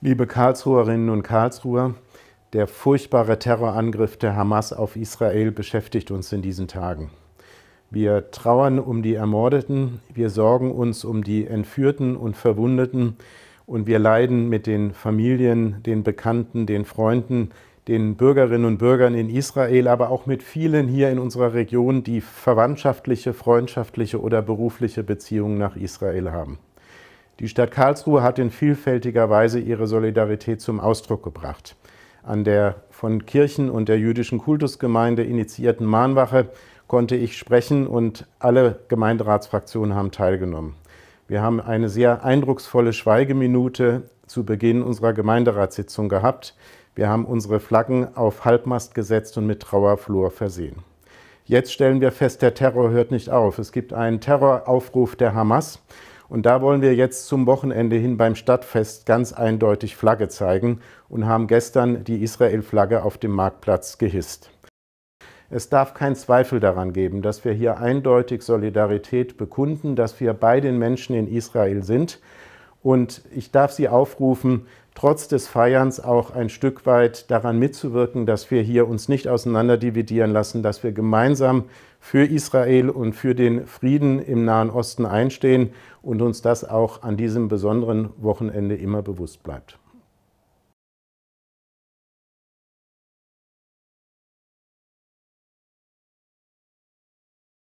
Liebe Karlsruherinnen und Karlsruher, der furchtbare Terrorangriff der Hamas auf Israel beschäftigt uns in diesen Tagen. Wir trauern um die Ermordeten, wir sorgen uns um die Entführten und Verwundeten und wir leiden mit den Familien, den Bekannten, den Freunden, den Bürgerinnen und Bürgern in Israel, aber auch mit vielen hier in unserer Region, die verwandtschaftliche, freundschaftliche oder berufliche Beziehungen nach Israel haben. Die Stadt Karlsruhe hat in vielfältiger Weise ihre Solidarität zum Ausdruck gebracht. An der von Kirchen und der jüdischen Kultusgemeinde initiierten Mahnwache konnte ich sprechen und alle Gemeinderatsfraktionen haben teilgenommen. Wir haben eine sehr eindrucksvolle Schweigeminute zu Beginn unserer Gemeinderatssitzung gehabt. Wir haben unsere Flaggen auf Halbmast gesetzt und mit Trauerflor versehen. Jetzt stellen wir fest, der Terror hört nicht auf. Es gibt einen Terroraufruf der Hamas und da wollen wir jetzt zum Wochenende hin beim Stadtfest ganz eindeutig Flagge zeigen und haben gestern die Israel-Flagge auf dem Marktplatz gehisst. Es darf kein Zweifel daran geben, dass wir hier eindeutig Solidarität bekunden, dass wir bei den Menschen in Israel sind und ich darf Sie aufrufen, trotz des Feierns auch ein Stück weit daran mitzuwirken, dass wir hier uns nicht auseinanderdividieren lassen, dass wir gemeinsam für Israel und für den Frieden im Nahen Osten einstehen und uns das auch an diesem besonderen Wochenende immer bewusst bleibt.